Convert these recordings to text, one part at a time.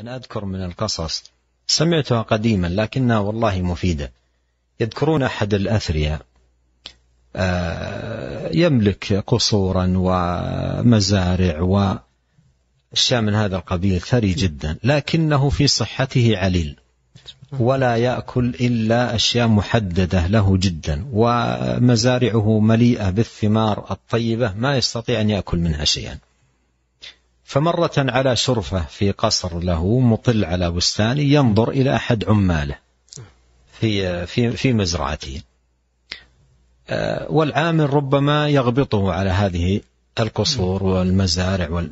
أنا أذكر من القصص سمعتها قديما لكنها والله مفيدة يذكرون أحد الأثرياء آه، يملك قصورا ومزارع وأشياء من هذا القبيل ثري جدا لكنه في صحته عليل ولا يأكل إلا أشياء محددة له جدا ومزارعه مليئة بالثمار الطيبة ما يستطيع أن يأكل منها شيئا فمرة على شرفة في قصر له مطل على بستان ينظر إلى أحد عماله في في في مزرعته آه، والعامل ربما يغبطه على هذه القصور والمزارع وال...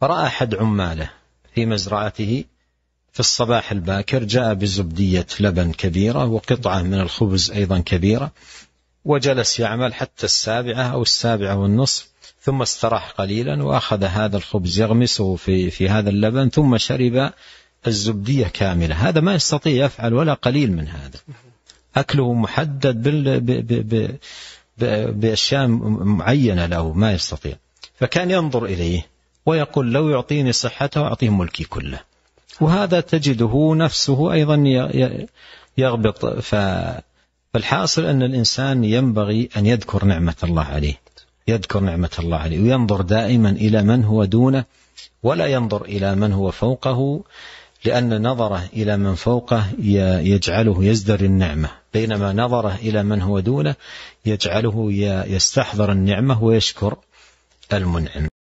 فرأى أحد عماله في مزرعته في الصباح الباكر جاء بزبدية لبن كبيرة وقطعة من الخبز أيضا كبيرة وجلس يعمل حتى السابعة أو السابعة والنصف ثم استراح قليلا وأخذ هذا الخبز يغمسه في, في هذا اللبن ثم شرب الزبدية كاملة هذا ما يستطيع يفعل ولا قليل من هذا أكله محدد بال... ب... ب... ب... بأشياء معينة له ما يستطيع فكان ينظر إليه ويقول لو يعطيني صحته أعطيه ملكي كله وهذا تجده نفسه أيضا يغبط ف فالحاصل أن الإنسان ينبغي أن يذكر نعمة الله عليه يذكر نعمة الله عليه وينظر دائما إلى من هو دونه ولا ينظر إلى من هو فوقه لأن نظره إلى من فوقه يجعله يزدر النعمة بينما نظره إلى من هو دونه يجعله يستحضر النعمة ويشكر المنعم